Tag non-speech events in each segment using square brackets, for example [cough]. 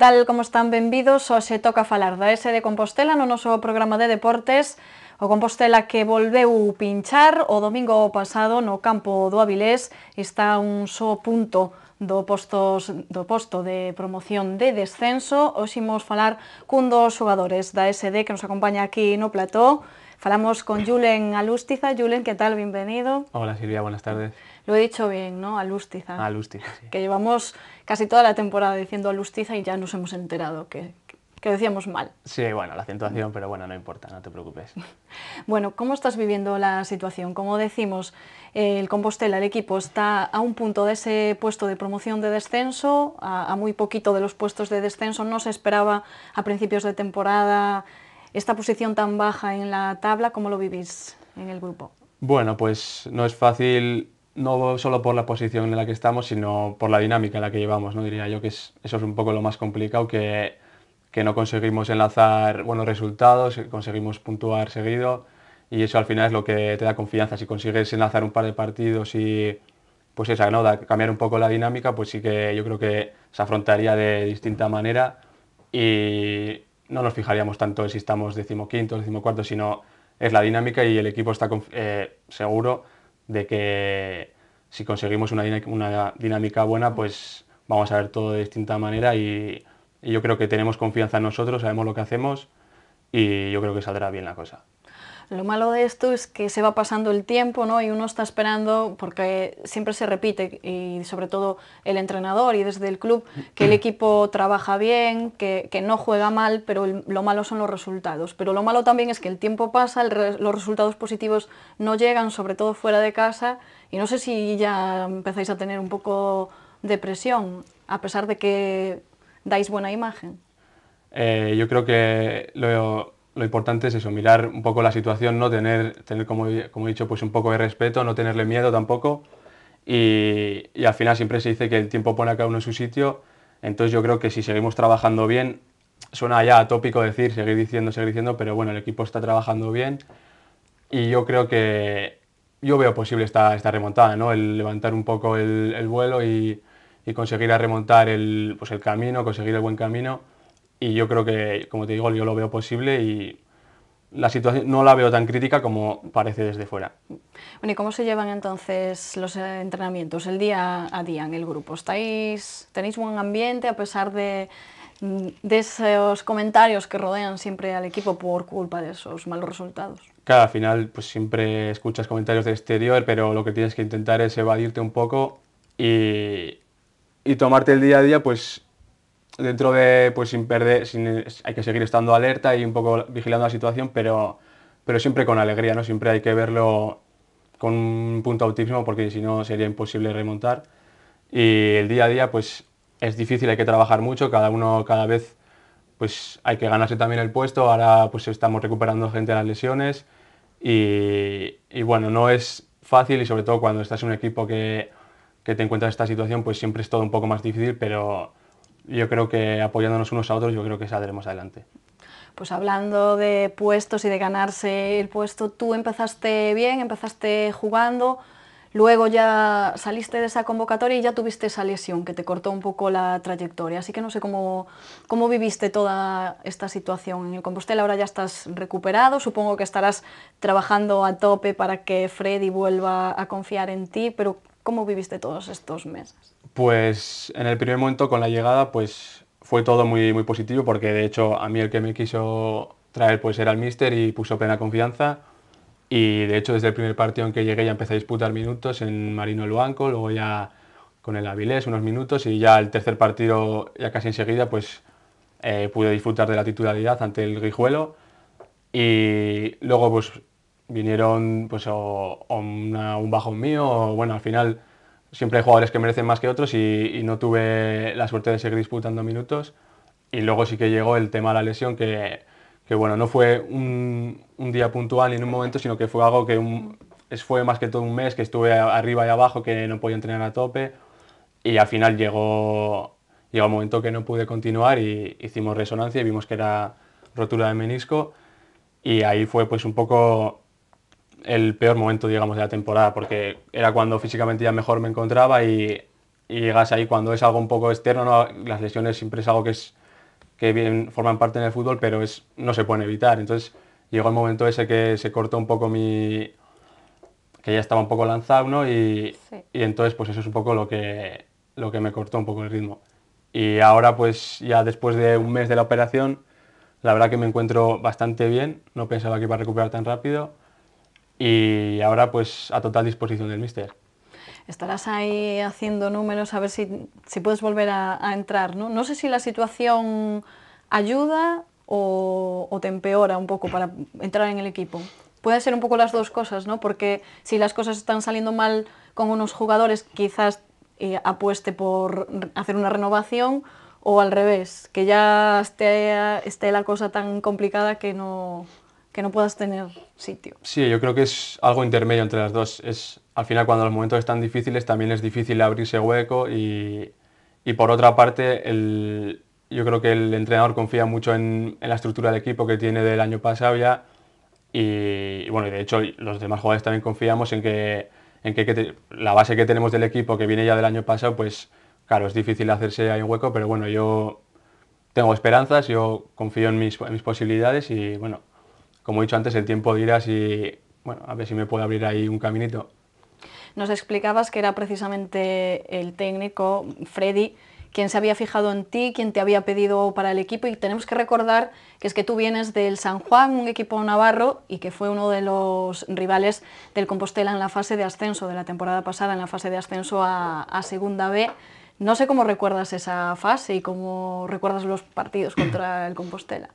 tal? Como están? Benvidos ao Se Toca Falar da S de Compostela no noso programa de deportes O Compostela que volveu pinchar o domingo pasado no campo do Avilés está un só punto do, postos, do posto de promoción de descenso. Os imos falar cun dos xogadores da SD que nos acompaña aquí no plató. Falamos con Julen Alústiza. Julen, que tal? Benvenido. Hola Silvia, buenas tardes. Lo he dicho bien, ¿no? Alustiza. Alustiza, ah, sí. Que llevamos casi toda la temporada diciendo alustiza y ya nos hemos enterado que, decíamos mal. Sí, bueno, la acentuación, pero bueno, no importa, no te preocupes. [laughs] bueno, ¿cómo estás viviendo la situación? Como decimos, el Compostela, el equipo, está a un punto de ese puesto de promoción de descenso, a, a muy poquito de los puestos de descenso. No se esperaba a principios de temporada esta posición tan baja en la tabla. ¿Cómo lo vivís en el grupo? Bueno, pues no es fácil no solo por la posición en la que estamos, sino por la dinámica en la que llevamos, ¿no? Diría yo que eso es un poco lo más complicado, que, no conseguimos enlazar buenos resultados, conseguimos puntuar seguido, y eso al final es lo que te da confianza. Si consigues enlazar un par de partidos y pues esa, ¿no? cambiar un poco la dinámica, pues sí que yo creo que se afrontaría de distinta manera y no nos fijaríamos tanto en si estamos o decimocuarto, sino es la dinámica y el equipo está eh, seguro de que si conseguimos una, dinámica buena, pues vamos a ver todo de distinta manera y, y yo creo que tenemos confianza en nosotros, sabemos lo que hacemos y yo creo que saldrá bien la cosa. Lo malo de esto es que se va pasando el tiempo ¿no? y uno está esperando, porque siempre se repite, y sobre todo el entrenador y desde el club, que el equipo trabaja bien, que, no juega mal, pero lo malo son los resultados. Pero lo malo también es que el tiempo pasa, los resultados positivos no llegan, sobre todo fuera de casa, y no sé si ya empezáis a tener un poco de presión, a pesar de que dais buena imagen. Eh, yo creo que lo lo importante es eso, mirar un poco la situación, no tener, tener como, he dicho, pues un poco de respeto, no tenerle miedo tampoco. Y, al final siempre se dice que el tiempo pone a cada uno en su sitio. Entonces yo creo que si seguimos trabajando bien, suena ya tópico decir, seguir diciendo, seguir diciendo, pero bueno, el equipo está trabajando bien y yo creo que yo veo posible esta, esta remontada, ¿no? El levantar un poco el, vuelo y, conseguir a remontar pues el camino, conseguir el buen camino y yo creo que, como te digo, yo lo veo posible y la situación no la veo tan crítica como parece desde fuera. ¿y cómo se llevan entonces los entrenamientos el día a día en el grupo? ¿Estáis, ¿Tenéis buen ambiente a pesar de, de esos comentarios que rodean siempre al equipo por culpa de esos malos resultados? Claro, al final pues siempre escuchas comentarios de exterior, pero lo que tienes que intentar es evadirte un poco y, y tomarte el día a día pues dentro de, pues sin perder, hay que seguir estando alerta y un poco vigilando la situación, pero, pero siempre con alegría, ¿no? Siempre hay que verlo con un punto autismo porque si no sería imposible remontar. Y el día a día, pues es difícil, hay que trabajar mucho, cada uno cada vez pues hay que ganarse también el puesto, ahora pues estamos recuperando gente de las lesiones y, bueno, no es fácil y sobre todo cuando estás en un equipo que, que te encuentras en esta situación pues siempre es todo un poco más difícil, pero, yo creo que apoyándonos unos a otros, yo creo que saldremos adelante. Pues hablando de puestos y de ganarse el puesto, tú empezaste bien, empezaste jugando, luego ya saliste de esa convocatoria y ya tuviste esa lesión que te cortó un poco la trayectoria. Así que no sé cómo, cómo viviste toda esta situación en el Compostela. Ahora ya estás recuperado, supongo que estarás trabajando a tope para que Freddy vuelva a confiar en ti, pero ¿Cómo viviste todos estos meses? Pues en el primer momento con la llegada pues fue todo muy, muy positivo porque de hecho a mí el que me quiso traer pues era el míster y puso plena confianza y de hecho desde el primer partido en que llegué ya empecé a disputar minutos en Marino Luanco, luego ya con el Avilés unos minutos y ya el tercer partido ya casi enseguida pues eh, pude disfrutar de la titularidad ante el Guijuelo y luego pues vinieron pues o, un bajo mío, o bueno, al final siempre hay jugadores que merecen más que otros y, no tuve la suerte de seguir disputando minutos. Y luego sí que llegó el tema de la lesión, que, que bueno, no fue un, día puntual ni en un momento, sino que fue algo que fue más que todo un mes, que estuve arriba y abajo, que no podía entrenar a tope. Y al final llegó, llegó un momento que no pude continuar y hicimos resonancia y vimos que era rotura de menisco. Y ahí fue pues un poco el peor momento, digamos, de la temporada, porque era cuando físicamente ya mejor me encontraba y, llegas ahí cuando es algo un poco externo, las lesiones siempre es algo que es que bien, forman parte en el fútbol, pero es, no se pueden evitar. Entonces llegó el momento ese que se cortó un poco mi... que ya estaba un poco lanzado, ¿no? Y, y entonces pues eso es un poco lo que, lo que me cortó un poco el ritmo. Y ahora pues ya después de un mes de la operación, la verdad que me encuentro bastante bien, no pensaba que iba a recuperar tan rápido y ahora pues a total disposición del mister. Estarás ahí haciendo números a ver si, si puedes volver a, entrar, ¿no? No sé si la situación ayuda o, o te empeora un poco para entrar en el equipo. Puede ser un poco las dos cosas, ¿no? Porque si las cosas están saliendo mal con unos jugadores, quizás eh, apueste por hacer una renovación o al revés, que ya esté, esté la cosa tan complicada que no, que no puedas tener sitio. Sí, yo creo que es algo intermedio entre las dos. Es, al final, cuando los momentos están difíciles, también es difícil abrirse hueco y, por otra parte, yo creo que el entrenador confía mucho en, la estructura del equipo que tiene del año pasado ya y, bueno, de hecho los demás jugadores también confiamos en que, en que, la base que tenemos del equipo que viene ya del año pasado, pues claro, es difícil hacerse ahí un hueco, pero bueno, yo tengo esperanzas, yo confío en mis posibilidades y bueno, como he dicho antes, el tiempo dirá si, bueno, a ver si me puedo abrir ahí un caminito. Nos explicabas que era precisamente el técnico, Freddy, quien se había fijado en ti, quien te había pedido para el equipo y tenemos que recordar que es que tú vienes del San Juan, un equipo navarro y que fue uno de los rivales del Compostela en la fase de ascenso de la temporada pasada, en la fase de ascenso a Segunda B. No sé cómo recuerdas esa fase y cómo recuerdas los partidos contra el Compostela.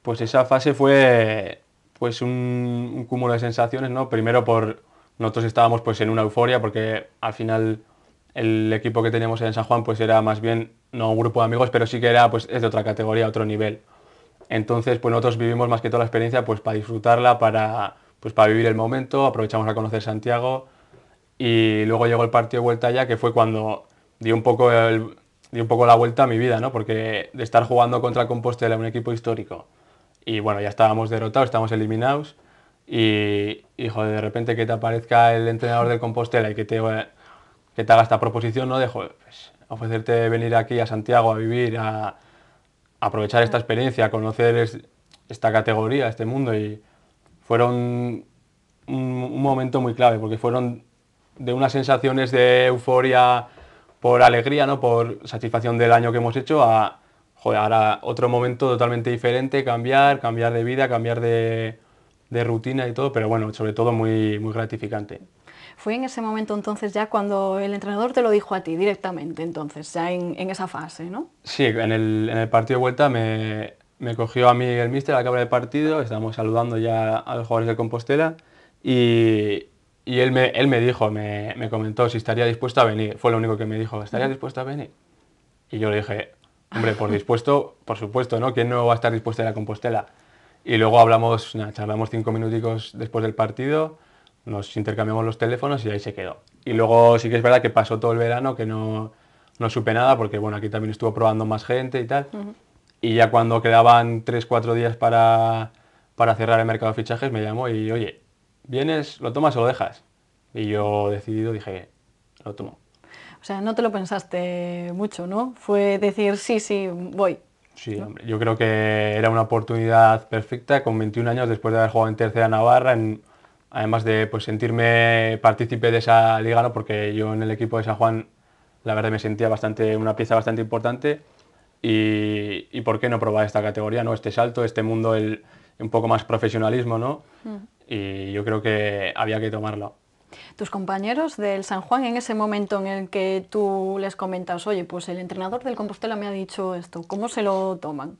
Pues esa fase fue pues un, cúmulo de sensaciones, ¿no? Primero por nosotros estábamos pues en una euforia porque al final el equipo que teníamos en San Juan pues era más bien no un grupo de amigos, pero sí que era pues es de otra categoría, otro nivel. Entonces, pues nosotros vivimos más que toda la experiencia pues para disfrutarla, para pues para vivir el momento, aprovechamos a conocer Santiago y luego llegó el partido de vuelta allá, que fue cuando dio un poco dio un poco la vuelta a mi vida, ¿no? Porque de estar jugando contra Compostela, un equipo histórico, y bueno, ya estábamos derrotados, estábamos eliminados y, y de repente que te aparezca el entrenador del Compostela y que te, que te haga esta proposición, ¿no? De pues, ofrecerte venir aquí a Santiago a vivir, a, aprovechar esta experiencia, a conocer esta categoría, este mundo y fueron un, un momento muy clave porque fueron de unas sensaciones de euforia por alegría, ¿no? por satisfacción del año que hemos hecho, a, joder, ahora otro momento totalmente diferente, cambiar, cambiar de vida, cambiar de, rutina y todo, pero bueno, sobre todo muy, muy gratificante. Fue en ese momento entonces ya cuando el entrenador te lo dijo a ti directamente, entonces, ya en, esa fase, ¿no? Sí, en el, partido de vuelta me, cogió a mí el míster la cámara del partido, estábamos saludando ya a los jugadores de Compostela y, él, me, él me dijo, me, comentó si estaría dispuesto a venir, fue lo único que me dijo, ¿estaría dispuesto a venir? Y yo le dije, Hombre, por dispuesto, por supuesto, ¿no? ¿Quién no va a estar dispuesto a ir Compostela? Y luego hablamos, charlamos cinco minuticos después del partido, nos intercambiamos los teléfonos y ahí se quedó. Y luego sí que es verdad que pasó todo el verano que no, supe nada, porque bueno, aquí también estuvo probando más gente y tal. Y ya cuando quedaban tres, cuatro días para, para cerrar el mercado de fichajes, me llamó y, oye, ¿vienes, lo tomas o lo dejas? Y yo decidido dije, lo tomo. O sea, no te lo pensaste mucho, ¿no? Fue decir, sí, sí, voy. Sí, hombre, yo creo que era una oportunidad perfecta con 21 años después de haber jugado en Tercera Navarra, además de pues, sentirme partícipe de esa liga, porque yo en el equipo de San Juan la verdad me sentía bastante una pieza bastante importante y, por qué no probar esta categoría, ¿no? este salto, este mundo, un poco más profesionalismo, ¿no? Mm. Y yo creo que había que tomarlo. Tus compañeros del San Juan, en ese momento en el que tú les comentas, oye, pues el entrenador del Compostela me ha dicho esto, ¿cómo se lo toman?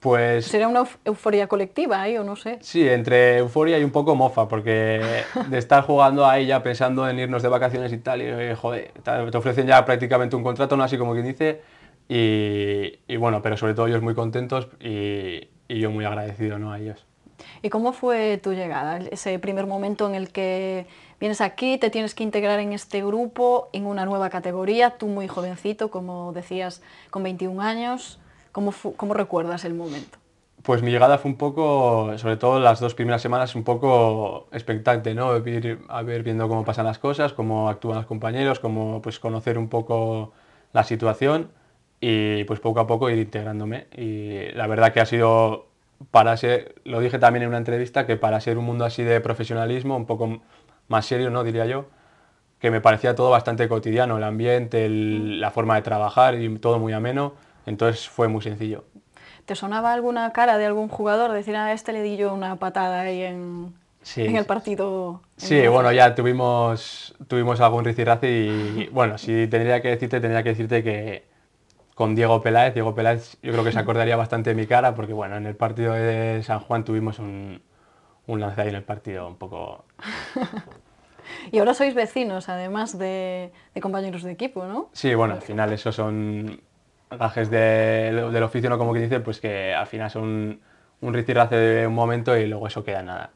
Pues... ¿Será una euforia colectiva ahí ¿eh? o no sé? Sí, entre euforia y un poco mofa, porque de estar jugando ahí ya pensando en irnos de vacaciones y tal, y joder, te ofrecen ya prácticamente un contrato, no así como quien dice, y, bueno, pero sobre todo ellos muy contentos y, y yo muy agradecido ¿no? a ellos. ¿Y cómo fue tu llegada? Ese primer momento en el que vienes aquí, te tienes que integrar en este grupo, en una nueva categoría, tú muy jovencito, como decías, con 21 años. ¿Cómo, recuerdas el momento? Pues mi llegada fue un poco, sobre todo las dos primeras semanas, un poco expectante, ¿no? Ir a ver viendo cómo pasan las cosas, cómo actúan los compañeros, cómo pues conocer un poco la situación y pues poco a poco ir integrándome. Y la verdad que ha sido para ser, lo dije también en una entrevista, que para ser un mundo así de profesionalismo, un poco más serio, ¿no? Diría yo, que me parecía todo bastante cotidiano, el ambiente, mm. la forma de trabajar y todo muy ameno, entonces fue muy sencillo. ¿Te sonaba alguna cara de algún jugador? Decir, a ah, este le di yo una patada ahí en, el partido. sí, bueno, ya tuvimos, tuvimos algún ricirrace y, bueno, si tendría que decirte, tendría que decirte que con Diego Peláez. Diego Peláez yo creo que se acordaría bastante de mi cara porque bueno, en el partido de San Juan tuvimos un, un lance ahí en el partido un poco... [laughs] y ahora sois vecinos, además de, compañeros de equipo, ¿no? Sí, bueno, al final esos son gajes del oficio, ¿no? Como que dice, pues que al final son un retiro de un momento y luego eso queda nada.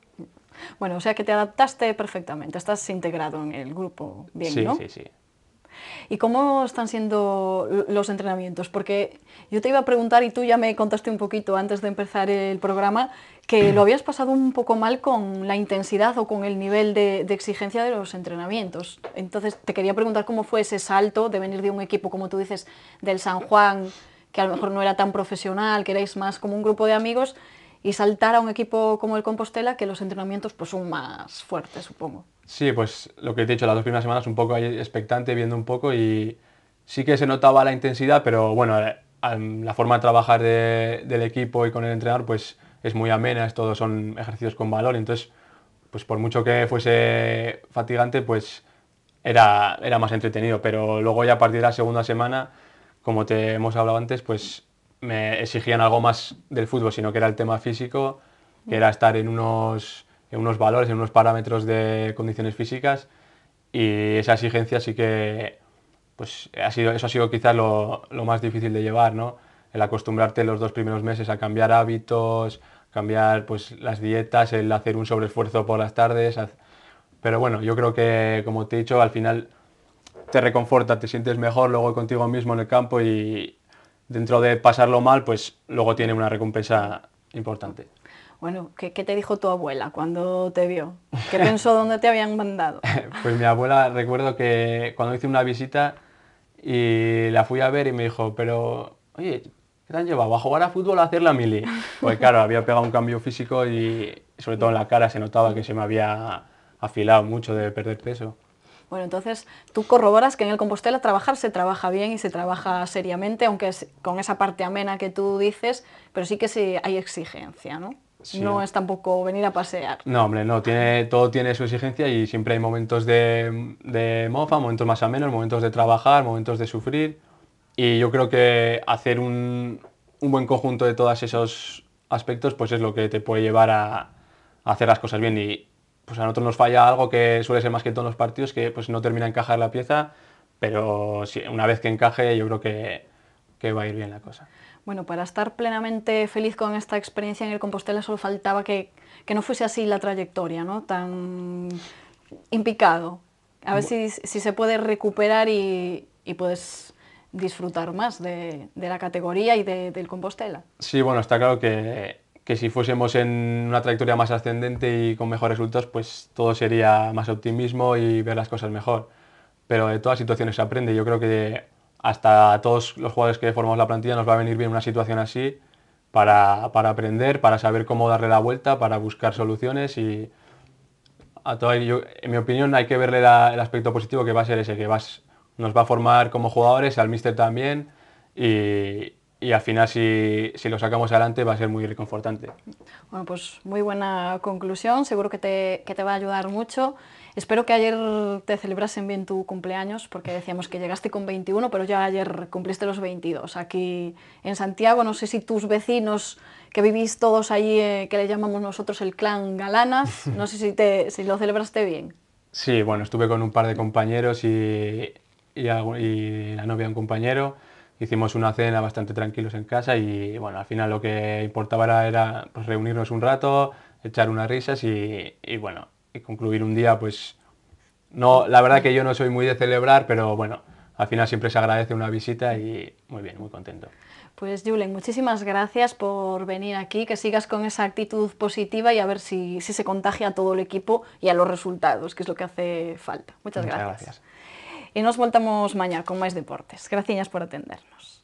Bueno, o sea que te adaptaste perfectamente, estás integrado en el grupo bien, ¿no? Sí, sí, sí. ¿Y cómo están siendo los entrenamientos? Porque yo te iba a preguntar, y tú ya me contaste un poquito antes de empezar el programa, que lo habías pasado un poco mal con la intensidad o con el nivel de, exigencia de los entrenamientos. Entonces, te quería preguntar cómo fue ese salto de venir de un equipo, como tú dices, del San Juan que a lo mejor no era tan profesional, que erais más como un grupo de amigos, y saltar a un equipo como el Compostela, que los entrenamientos pues, son más fuertes, supongo. Sí, pues lo que he dicho, las dos primeras semanas un poco expectante, viendo un poco y sí que se notaba la intensidad, pero bueno, eh, la forma de trabajar del equipo y con el entrenador pues es muy amena, todos son ejercicios con valor, entonces pues por mucho que fuese fatigante pues era, era más entretenido, pero luego ya a partir de la segunda semana, como te hemos hablado antes, pues me exigían algo más del fútbol, sino que era el tema físico, que era estar en unos, unos valores, en unos parámetros de condiciones físicas y esa exigencia sí que, pues ha sido, eso ha sido quizás lo, más difícil de llevar, ¿no? El acostumbrarte los dos primeros meses a cambiar hábitos, cambiar pues las dietas, el hacer un sobreesfuerzo por las tardes. Pero bueno, yo creo que, como te he dicho, al final te reconforta, te sientes mejor luego contigo mismo en el campo y, dentro de pasarlo mal, pues luego tiene una recompensa importante. Bueno, ¿qué, te dijo tu abuela cuando te vio? ¿Qué [laughs] pensó dónde te habían mandado? [laughs] pues mi abuela, recuerdo que cuando hice una visita y la fui a ver y me dijo, pero, oye, ¿qué te han llevado? ¿A jugar a fútbol a hacer la mili? [laughs] Pues claro, había pegado un cambio físico y sobre todo en la cara se notaba que se me había afilado mucho de perder peso. Bueno, entonces tú corroboras que en el Compostela trabajar se trabaja bien y se trabaja seriamente, aunque es con esa parte amena que tú dices, pero sí que sí hay exigencia, ¿no? No es tampoco venir a pasear. No, hombre, no, tiene, todo tiene su exigencia y siempre hay momentos de, mofa, momentos más amenos, momentos de trabajar, momentos de sufrir. Y yo creo que hacer un, buen conjunto de todos esos aspectos, pues es lo que te puede llevar a, a hacer las cosas bien. Y, pues a nosotros nos falla algo que suele ser más que todos los partidos, que pues no termina de encajar la pieza, pero una vez que encaje yo creo que, va a ir bien la cosa. Bueno, para estar plenamente feliz con esta experiencia en el Compostela solo faltaba que, no fuese así la trayectoria, ¿no? Tan impicado. A ver si, se puede recuperar y, puedes disfrutar más de, la categoría y del Compostela. Sí, bueno, está claro que que si fuésemos en una trayectoria más ascendente y con mejores resultados, pues todo sería más optimismo y ver las cosas mejor. Pero de todas situaciones se aprende. Yo creo que hasta a todos los jugadores que formamos la plantilla nos va a venir bien una situación así para, aprender, para saber cómo darle la vuelta, para buscar soluciones y a todo, en mi opinión hay que verle el aspecto positivo que va a ser ese, que vas, nos va a formar como jugadores, al míster también y, y al final si, si, lo sacamos adelante va a ser muy reconfortante. Bueno, pues muy buena conclusión, seguro que te, que te, va a ayudar mucho. Espero que ayer te celebrasen bien tu cumpleaños, porque decíamos que llegaste con 21, pero ya ayer cumpliste los 22 aquí en Santiago. No sé si tus vecinos que vivís todos allí, eh, que le llamamos nosotros el clan Galanas, [laughs] no sé si, te, si lo celebraste bien. Sí, bueno, estuve con un par de compañeros y, y, y la novia de un compañero hicimos una cena bastante tranquilos en casa y bueno, al final lo que importaba era, pues, reunirnos un rato, echar unas risas y, bueno, concluir un día pues no, la verdad que yo no soy muy de celebrar, pero bueno, al final siempre se agradece una visita y muy bien, muy contento. Pues Julen, muchísimas gracias por venir aquí, que sigas con esa actitud positiva y a ver si, se contagia a todo el equipo y a los resultados, que es lo que hace falta. Muchas, gracias. Y nos voltamos mañana con más deportes. Gracias por atendernos.